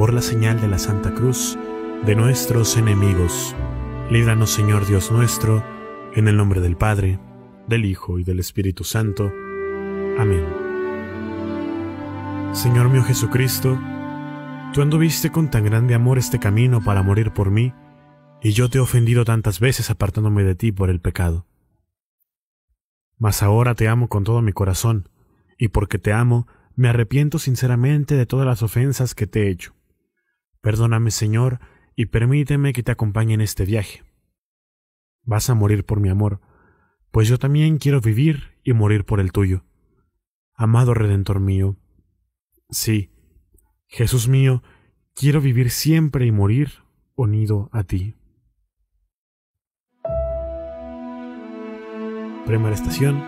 por la señal de la Santa Cruz, de nuestros enemigos. Líbranos, Señor Dios nuestro, en el nombre del Padre, del Hijo y del Espíritu Santo. Amén. Señor mío Jesucristo, tú anduviste con tan grande amor este camino para morir por mí, y yo te he ofendido tantas veces apartándome de ti por el pecado. Mas ahora te amo con todo mi corazón, y porque te amo, me arrepiento sinceramente de todas las ofensas que te he hecho. Perdóname, Señor, y permíteme que te acompañe en este viaje. Vas a morir por mi amor, pues yo también quiero vivir y morir por el tuyo. Amado Redentor mío, sí, Jesús mío, quiero vivir siempre y morir unido a ti. Primera estación.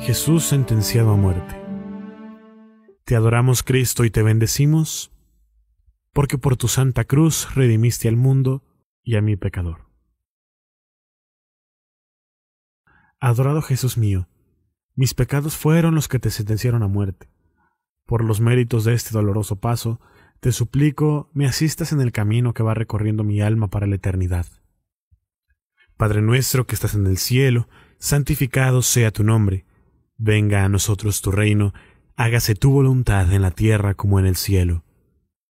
Jesús sentenciado a muerte. Te adoramos Cristo y te bendecimos porque por tu santa cruz redimiste al mundo y a mi pecador. Adorado Jesús mío, mis pecados fueron los que te sentenciaron a muerte. Por los méritos de este doloroso paso, te suplico me asistas en el camino que va recorriendo mi alma para la eternidad. Padre nuestro que estás en el cielo, santificado sea tu nombre. Venga a nosotros tu reino, hágase tu voluntad en la tierra como en el cielo.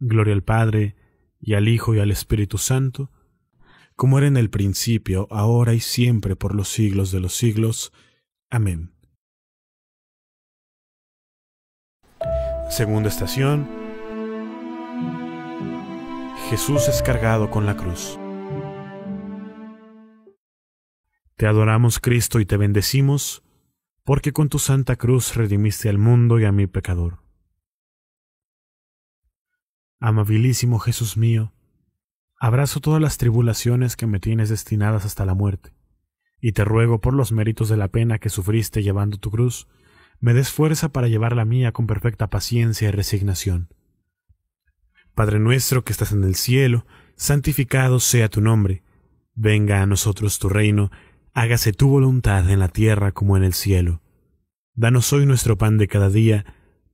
Gloria al Padre, y al Hijo, y al Espíritu Santo, como era en el principio, ahora y siempre, por los siglos de los siglos. Amén. Segunda estación. Jesús es cargado con la cruz. Te adoramos Cristo y te bendecimos, porque con tu santa cruz redimiste al mundo y a mi pecador. Amabilísimo Jesús mío, abrazo todas las tribulaciones que me tienes destinadas hasta la muerte, y te ruego por los méritos de la pena que sufriste llevando tu cruz, me des fuerza para llevar la mía con perfecta paciencia y resignación. Padre nuestro que estás en el cielo, santificado sea tu nombre, venga a nosotros tu reino, hágase tu voluntad en la tierra como en el cielo. Danos hoy nuestro pan de cada día,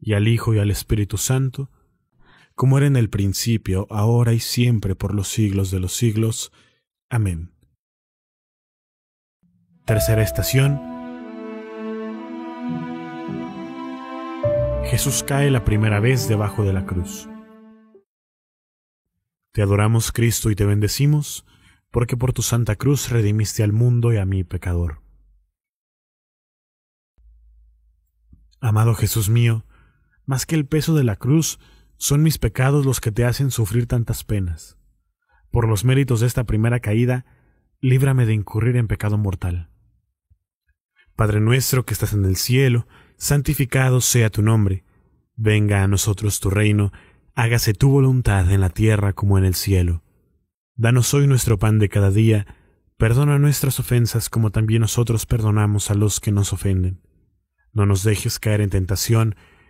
y al Hijo y al Espíritu Santo, como era en el principio, ahora y siempre, por los siglos de los siglos. Amén. Tercera estación. Jesús cae la primera vez debajo de la cruz. Te adoramos Cristo y te bendecimos, porque por tu santa cruz redimiste al mundo y a mi pecador. Amado Jesús mío, más que el peso de la cruz, son mis pecados los que te hacen sufrir tantas penas. Por los méritos de esta primera caída, líbrame de incurrir en pecado mortal. Padre nuestro que estás en el cielo, santificado sea tu nombre. Venga a nosotros tu reino, hágase tu voluntad en la tierra como en el cielo. Danos hoy nuestro pan de cada día, perdona nuestras ofensas como también nosotros perdonamos a los que nos ofenden. No nos dejes caer en tentación,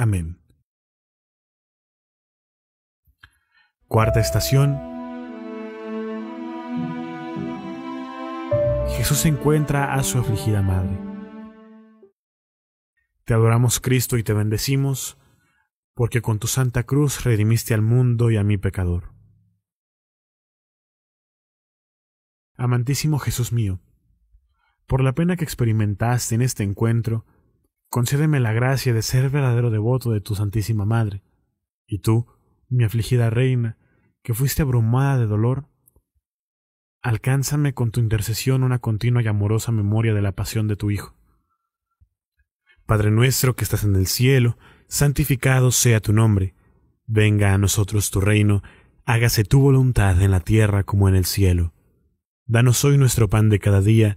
Amén. Cuarta estación. Jesús encuentra a su afligida madre. Te adoramos Cristo y te bendecimos, porque con tu santa cruz redimiste al mundo y a mi pecador. Amantísimo Jesús mío, por la pena que experimentaste en este encuentro, concédeme la gracia de ser verdadero devoto de tu Santísima Madre. Y tú, mi afligida reina, que fuiste abrumada de dolor, alcánzame con tu intercesión una continua y amorosa memoria de la pasión de tu Hijo. Padre nuestro que estás en el cielo, santificado sea tu nombre. Venga a nosotros tu reino, hágase tu voluntad en la tierra como en el cielo. Danos hoy nuestro pan de cada día,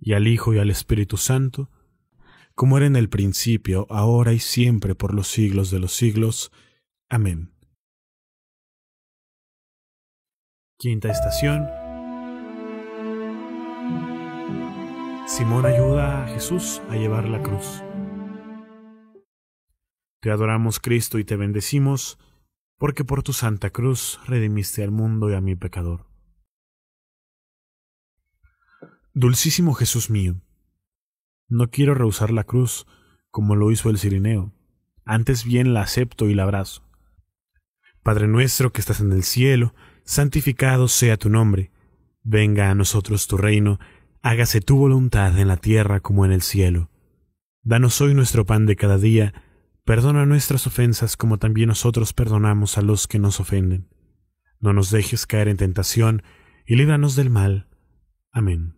y al Hijo y al Espíritu Santo, como era en el principio, ahora y siempre, por los siglos de los siglos. Amén. Quinta estación. Simón ayuda a Jesús a llevar la cruz. Te adoramos Cristo y te bendecimos, porque por tu santa cruz redimiste al mundo y a mi pecador. Dulcísimo Jesús mío, no quiero rehusar la cruz como lo hizo el Cirineo, antes bien la acepto y la abrazo. Padre nuestro que estás en el cielo, santificado sea tu nombre, venga a nosotros tu reino, hágase tu voluntad en la tierra como en el cielo. Danos hoy nuestro pan de cada día, perdona nuestras ofensas como también nosotros perdonamos a los que nos ofenden. No nos dejes caer en tentación y líbranos del mal. Amén.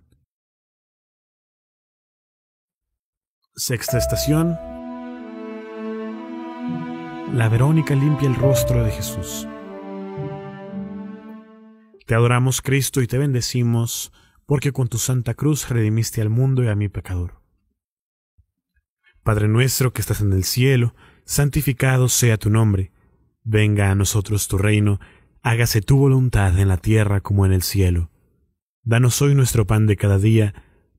Sexta estación. La Verónica limpia el rostro de Jesús. Te adoramos Cristo y te bendecimos, porque con tu santa cruz redimiste al mundo y a mi pecador. Padre nuestro que estás en el cielo, santificado sea tu nombre. Venga a nosotros tu reino, hágase tu voluntad en la tierra como en el cielo. Danos hoy nuestro pan de cada día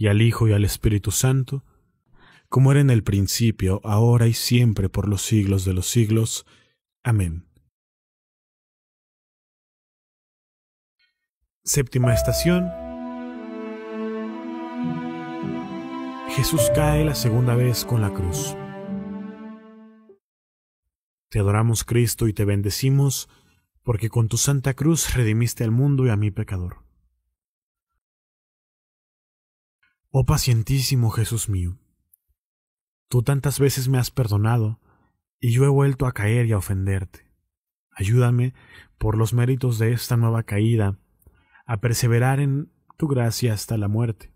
y al Hijo y al Espíritu Santo, como era en el principio, ahora y siempre, por los siglos de los siglos. Amén. Séptima estación. Jesús cae la segunda vez con la cruz. Te adoramos Cristo y te bendecimos, porque con tu santa cruz redimiste al mundo y a mi pecador. Oh pacientísimo Jesús mío, tú tantas veces me has perdonado, y yo he vuelto a caer y a ofenderte. Ayúdame, por los méritos de esta nueva caída, a perseverar en tu gracia hasta la muerte.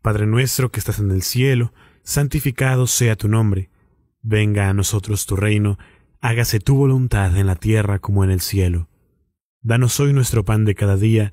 Padre nuestro que estás en el cielo, santificado sea tu nombre, venga a nosotros tu reino, hágase tu voluntad en la tierra como en el cielo. Danos hoy nuestro pan de cada día,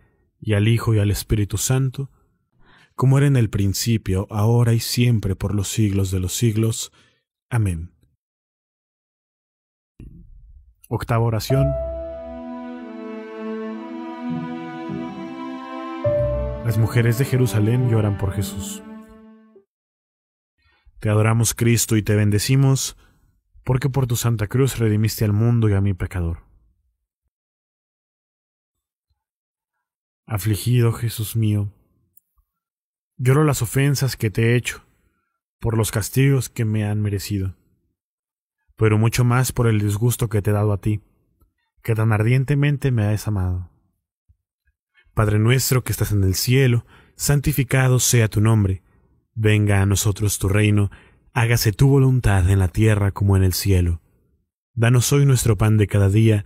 y al Hijo y al Espíritu Santo, como era en el principio, ahora y siempre, por los siglos de los siglos. Amén. Octava oración. Las mujeres de Jerusalén lloran por Jesús. Te adoramos Cristo y te bendecimos, porque por tu Santa Cruz redimiste al mundo y a mi pecador. Afligido Jesús mío, lloro las ofensas que te he hecho, por los castigos que me han merecido, pero mucho más por el disgusto que te he dado a ti, que tan ardientemente me has amado. Padre nuestro que estás en el cielo, santificado sea tu nombre, venga a nosotros tu reino, hágase tu voluntad en la tierra como en el cielo. Danos hoy nuestro pan de cada día,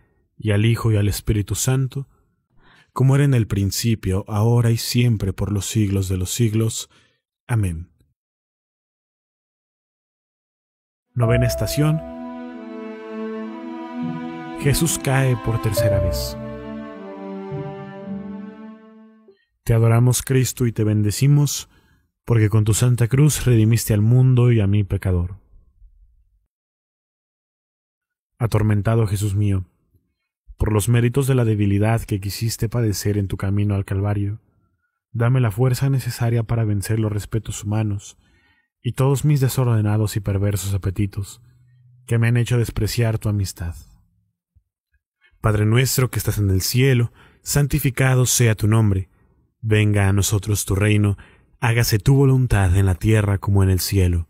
y al Hijo y al Espíritu Santo, como era en el principio, ahora y siempre, por los siglos de los siglos. Amén. Novena estación. Jesús cae por tercera vez. Te adoramos Cristo y te bendecimos, porque con tu Santa Cruz redimiste al mundo y a mi pecador. Atormentado Jesús mío, por los méritos de la debilidad que quisiste padecer en tu camino al Calvario, dame la fuerza necesaria para vencer los respetos humanos y todos mis desordenados y perversos apetitos que me han hecho despreciar tu amistad. Padre nuestro que estás en el cielo, santificado sea tu nombre, venga a nosotros tu reino, hágase tu voluntad en la tierra como en el cielo.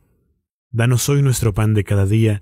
Danos hoy nuestro pan de cada día,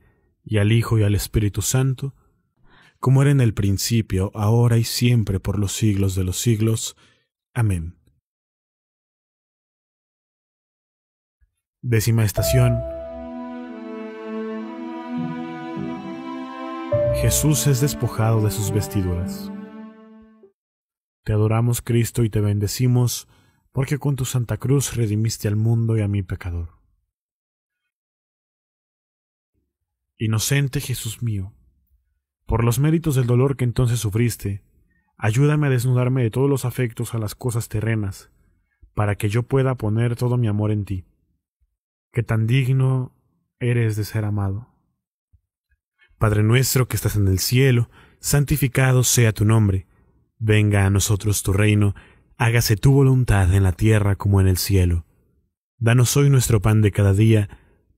y al Hijo y al Espíritu Santo, como era en el principio, ahora y siempre, por los siglos de los siglos. Amén. Décima estación. Jesús es despojado de sus vestiduras. Te adoramos Cristo y te bendecimos, porque con tu Santa Cruz redimiste al mundo y a mi pecador. Inocente Jesús mío, por los méritos del dolor que entonces sufriste, ayúdame a desnudarme de todos los afectos a las cosas terrenas, para que yo pueda poner todo mi amor en ti, que tan digno eres de ser amado. Padre nuestro que estás en el cielo, santificado sea tu nombre, venga a nosotros tu reino, hágase tu voluntad en la tierra como en el cielo. Danos hoy nuestro pan de cada día,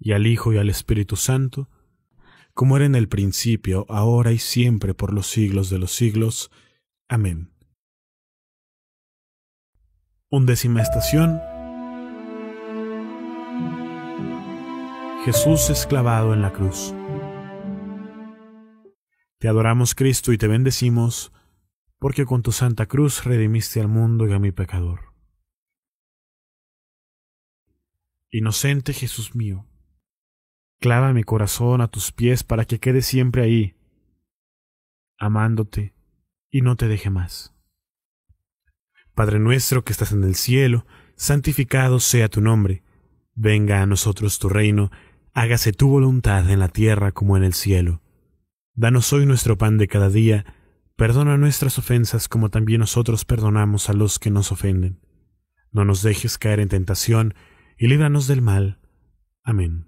y al Hijo y al Espíritu Santo, como era en el principio, ahora y siempre, por los siglos de los siglos. Amén. Undécima estación. Jesús esclavado en la cruz. Te adoramos Cristo y te bendecimos, porque con tu santa cruz redimiste al mundo y a mi pecador. Inocente Jesús mío Clava mi corazón a tus pies para que quede siempre ahí, amándote y no te deje más. Padre nuestro que estás en el cielo, santificado sea tu nombre. Venga a nosotros tu reino, hágase tu voluntad en la tierra como en el cielo. Danos hoy nuestro pan de cada día, perdona nuestras ofensas como también nosotros perdonamos a los que nos ofenden. No nos dejes caer en tentación, y líbranos del mal. Amén.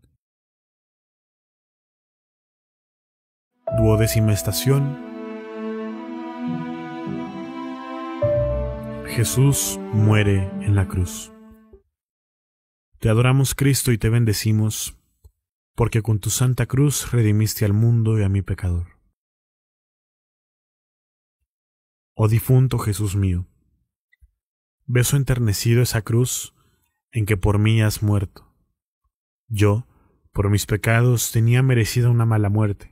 Duodécima estación. Jesús muere en la cruz. Te adoramos Cristo y te bendecimos, porque con tu santa cruz redimiste al mundo y a mi pecador. Oh difunto Jesús mío, beso enternecido esa cruz en que por mí has muerto. Yo, por mis pecados, tenía merecida una mala muerte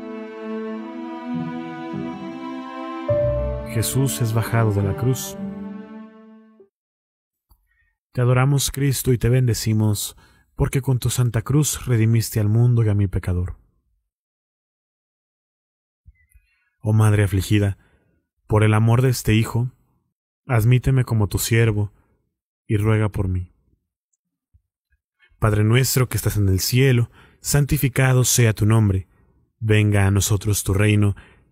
Jesús es bajado de la cruz. Te adoramos Cristo y te bendecimos, porque con tu Santa Cruz redimiste al mundo y a mi pecador. Oh Madre afligida, por el amor de este Hijo, admíteme como tu siervo y ruega por mí. Padre nuestro que estás en el cielo, santificado sea tu nombre, venga a nosotros tu reino,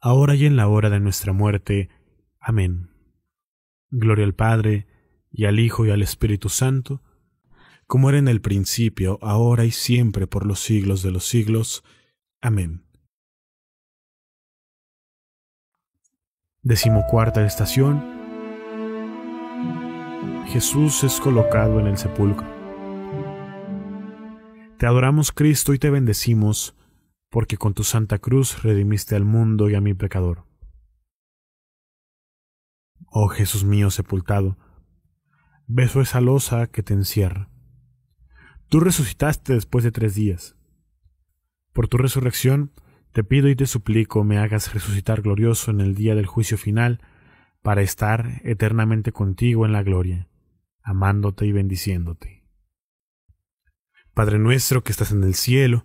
ahora y en la hora de nuestra muerte. Amén. Gloria al Padre, y al Hijo, y al Espíritu Santo, como era en el principio, ahora y siempre, por los siglos de los siglos. Amén. Decimocuarta estación. Jesús es colocado en el sepulcro. Te adoramos Cristo y te bendecimos porque con tu santa cruz redimiste al mundo y a mi pecador. Oh Jesús mío sepultado, beso esa losa que te encierra. Tú resucitaste después de tres días. Por tu resurrección, te pido y te suplico me hagas resucitar glorioso en el día del juicio final, para estar eternamente contigo en la gloria, amándote y bendiciéndote. Padre nuestro que estás en el cielo,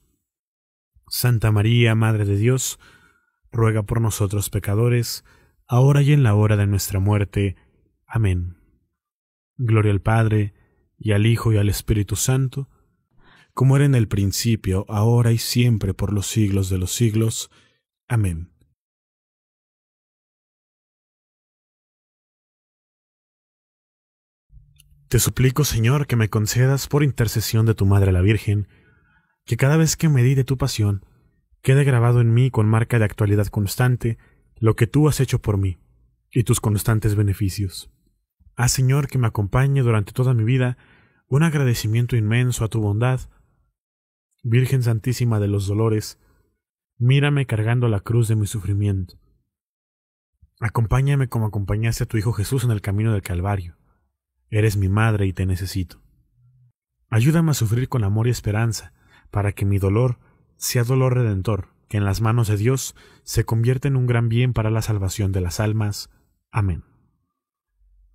Santa María, Madre de Dios, ruega por nosotros pecadores, ahora y en la hora de nuestra muerte. Amén. Gloria al Padre, y al Hijo, y al Espíritu Santo, como era en el principio, ahora y siempre, por los siglos de los siglos. Amén. Te suplico, Señor, que me concedas, por intercesión de tu Madre la Virgen, que cada vez que de tu pasión, quede grabado en mí con marca de actualidad constante lo que tú has hecho por mí y tus constantes beneficios. Ah, Señor, que me acompañe durante toda mi vida un agradecimiento inmenso a tu bondad. Virgen Santísima de los Dolores, mírame cargando la cruz de mi sufrimiento. Acompáñame como acompañaste a tu Hijo Jesús en el camino del Calvario. Eres mi madre y te necesito. Ayúdame a sufrir con amor y esperanza, para que mi dolor sea dolor redentor, que en las manos de Dios se convierta en un gran bien para la salvación de las almas. Amén.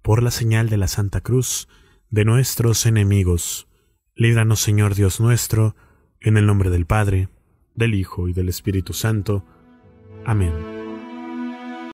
Por la señal de la Santa Cruz, de nuestros enemigos, líbranos Señor Dios nuestro, en el nombre del Padre, del Hijo y del Espíritu Santo. Amén.